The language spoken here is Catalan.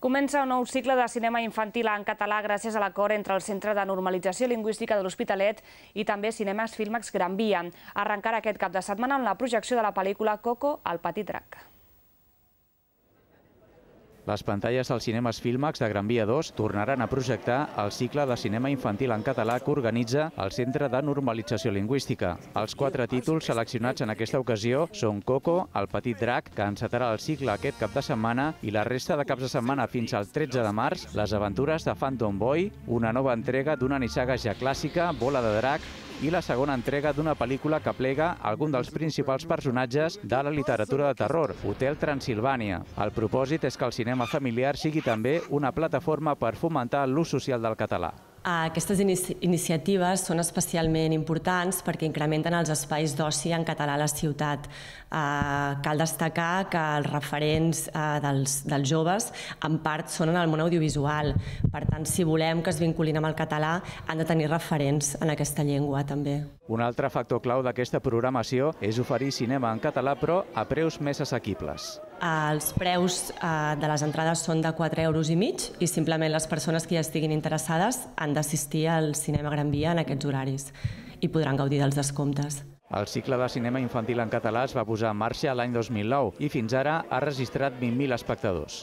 Comença un nou cicle de cinema infantil en català gràcies a l'acord entre el Centre de Normalització Lingüística de l'Hospitalet i també Cinemes Filmex Gran Via. Arrencarà aquest cap de setmana amb la projecció de la pel·lícula Coco, el petit drac. Les pantalles dels cinemes Filmax de Gran Via 2 tornaran a projectar el cicle de cinema infantil en català que organitza el Centre de Normalització Lingüística. Els quatre títols seleccionats en aquesta ocasió són Coco, El petit drac, que encetarà el cicle aquest cap de setmana, i la resta de caps de setmana fins al 13 de març, Les aventures de Phantom Boy, una nova entrega d'una nissaga ja clàssica, Bola de drac, i la segona entrega d'una pel·lícula que plega algun dels principals personatges de la literatura de terror, Hotel Transilvània. El propòsit és que el cinema programa familiar sigui també una plataforma per fomentar l'ús social del català. Ah, aquestes iniciatives són especialment importants perquè incrementen els espais d'oci en català a la ciutat. Ah, cal destacar que els referents ah, dels, dels joves en part són en el món audiovisual. Per tant, si volem que es vinculin amb el català, han de tenir referents en aquesta llengua també. Un altre factor clau d'aquesta programació és oferir cinema en català però a preus més assequibles. Els preus eh, de les entrades són de 4 euros i mig i simplement les persones que ja estiguin interessades han d'assistir al Cinema Gran Via en aquests horaris i podran gaudir dels descomptes. El cicle de cinema infantil en català es va posar en marxa l'any 2009 i fins ara ha registrat 20.000 espectadors.